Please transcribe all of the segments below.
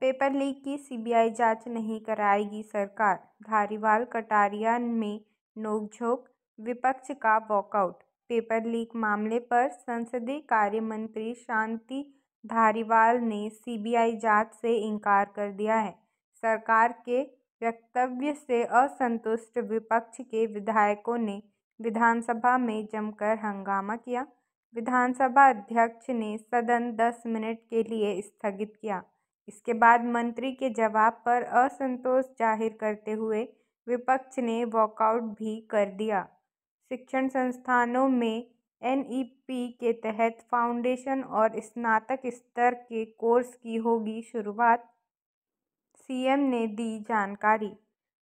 paper leak की CBI जांच नहीं कराएगी सरकार धारीवाल कटारिया में नोकझोंक विपक्ष का वॉकआउट पेपर लीक मामले पर संसदीय कार्य मंत्री शांति धारीवाल ने सीबीआई जांच से इनकार कर दिया है सरकार के वक्तव्य से असंतुष्ट विपक्ष के विधायकों ने विधानसभा में जमकर हंगामा किया विधानसभा अध्यक्ष ने सदन 10 मिनट के लिए स्थगित किया इसके बाद मंत्री के जवाब पर असंतोष जाहिर करते हुए विपक्ष ने वॉकआउट भी कर दिया शिक्षण संस्थानों में एन e के तहत फाउंडेशन और स्नातक स्तर के कोर्स की होगी शुरुआत सीएम ने दी जानकारी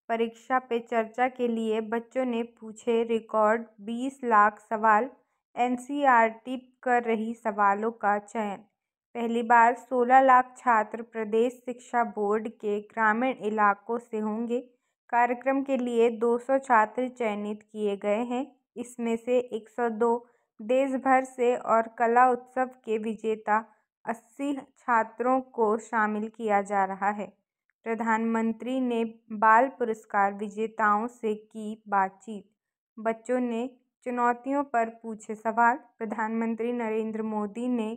परीक्षा पे चर्चा के लिए बच्चों ने पूछे रिकॉर्ड 20 लाख सवाल एनसीईआरटी कर रही सवालों का चयन पहली बार सोलह लाख छात्र प्रदेश शिक्षा बोर्ड के ग्रामीण इलाकों से होंगे कार्यक्रम के लिए दो सौ छात्र चयनित किए गए हैं इसमें से एक सौ दो देश भर से और कला उत्सव के विजेता अस्सी छात्रों को शामिल किया जा रहा है प्रधानमंत्री ने बाल पुरस्कार विजेताओं से की बातचीत बच्चों ने चुनौतियों पर पूछे सवाल प्रधानमंत्री नरेंद्र मोदी ने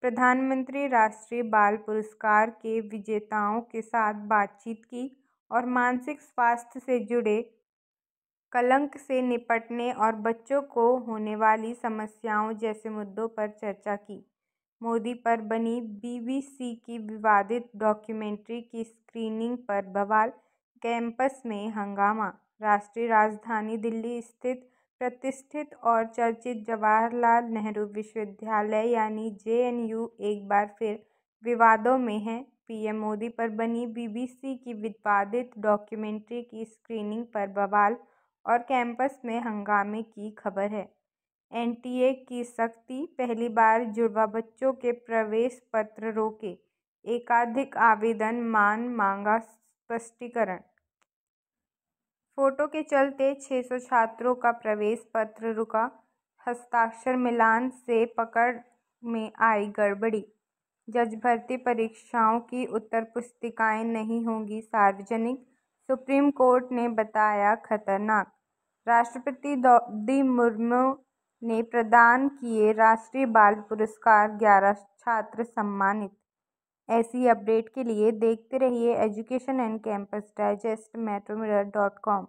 प्रधानमंत्री राष्ट्रीय बाल पुरस्कार के विजेताओं के साथ बातचीत की और मानसिक स्वास्थ्य से जुड़े कलंक से निपटने और बच्चों को होने वाली समस्याओं जैसे मुद्दों पर चर्चा की मोदी पर बनी बीबीसी की विवादित डॉक्यूमेंट्री की स्क्रीनिंग पर बवाल कैंपस में हंगामा राष्ट्रीय राजधानी दिल्ली स्थित प्रतिष्ठित और चर्चित जवाहरलाल नेहरू विश्वविद्यालय यानी जेएनयू एक बार फिर विवादों में है पीएम मोदी पर बनी बीबीसी की विवादित डॉक्यूमेंट्री की स्क्रीनिंग पर बवाल और कैंपस में हंगामे की खबर है एनटीए की सख्ती पहली बार जुड़वा बच्चों के प्रवेश पत्र रोके एकाधिक आवेदन मान मांगा स्पष्टीकरण फोटो के चलते 600 छात्रों का प्रवेश पत्र रुका हस्ताक्षर मिलान से पकड़ में आई गड़बड़ी जज भर्ती परीक्षाओं की उत्तर पुस्तिकाएं नहीं होंगी सार्वजनिक सुप्रीम कोर्ट ने बताया खतरनाक राष्ट्रपति द्रौपदी मुर्मू ने प्रदान किए राष्ट्रीय बाल पुरस्कार ग्यारह छात्र सम्मानित ऐसी अपडेट के लिए देखते रहिए education and campus digest metro dot com